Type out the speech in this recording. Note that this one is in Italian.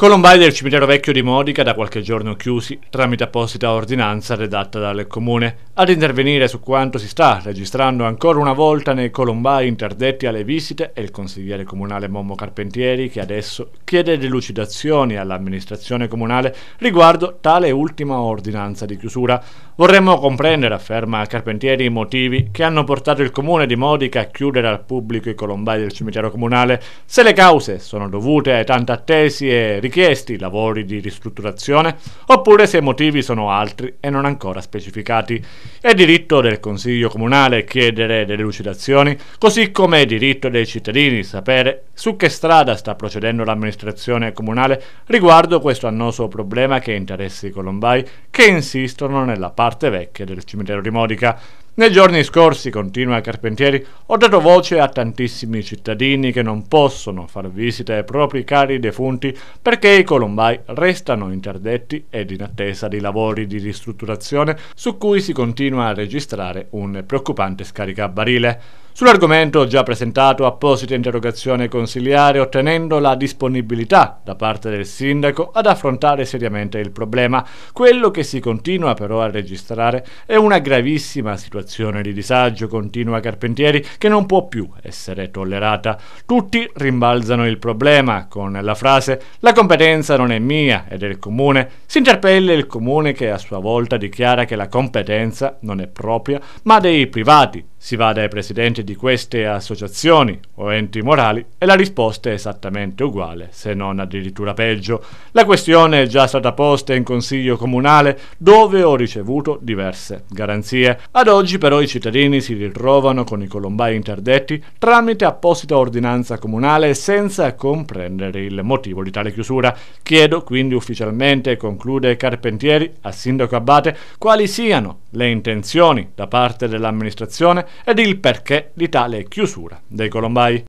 Colombai del cimitero vecchio di Modica da qualche giorno chiusi tramite apposita ordinanza redatta dal comune. Ad intervenire su quanto si sta registrando ancora una volta nei colombai interdetti alle visite è il consigliere comunale Mommo Carpentieri che adesso chiede delucidazioni all'amministrazione comunale riguardo tale ultima ordinanza di chiusura. Vorremmo comprendere, afferma Carpentieri, i motivi che hanno portato il comune di Modica a chiudere al pubblico i colombai del cimitero comunale, se le cause sono dovute ai tante attesi e richiesti lavori di ristrutturazione oppure se i motivi sono altri e non ancora specificati. È diritto del Consiglio Comunale chiedere delle lucidazioni, così come è diritto dei cittadini sapere su che strada sta procedendo l'amministrazione comunale riguardo questo annoso problema che interessa i colombai che insistono nella parte vecchia del cimitero di Modica. Nei giorni scorsi, continua Carpentieri, ho dato voce a tantissimi cittadini che non possono far visita ai propri cari defunti perché i colombai restano interdetti ed in attesa di lavori di ristrutturazione su cui si continua a registrare un preoccupante scaricabarile. Sull'argomento ho già presentato apposita interrogazione consiliare ottenendo la disponibilità da parte del sindaco ad affrontare seriamente il problema. Quello che si continua però a registrare è una gravissima situazione di disagio continua Carpentieri che non può più essere tollerata. Tutti rimbalzano il problema con la frase la competenza non è mia, è del comune. Si interpelle il comune che a sua volta dichiara che la competenza non è propria ma dei privati si va dai presidenti di queste associazioni o enti morali e la risposta è esattamente uguale, se non addirittura peggio. La questione è già stata posta in consiglio comunale dove ho ricevuto diverse garanzie. Ad oggi però i cittadini si ritrovano con i colombai interdetti tramite apposita ordinanza comunale senza comprendere il motivo di tale chiusura. Chiedo quindi ufficialmente, conclude Carpentieri, a sindaco Abate, quali siano le intenzioni da parte dell'amministrazione ed il perché di tale chiusura dei colombai.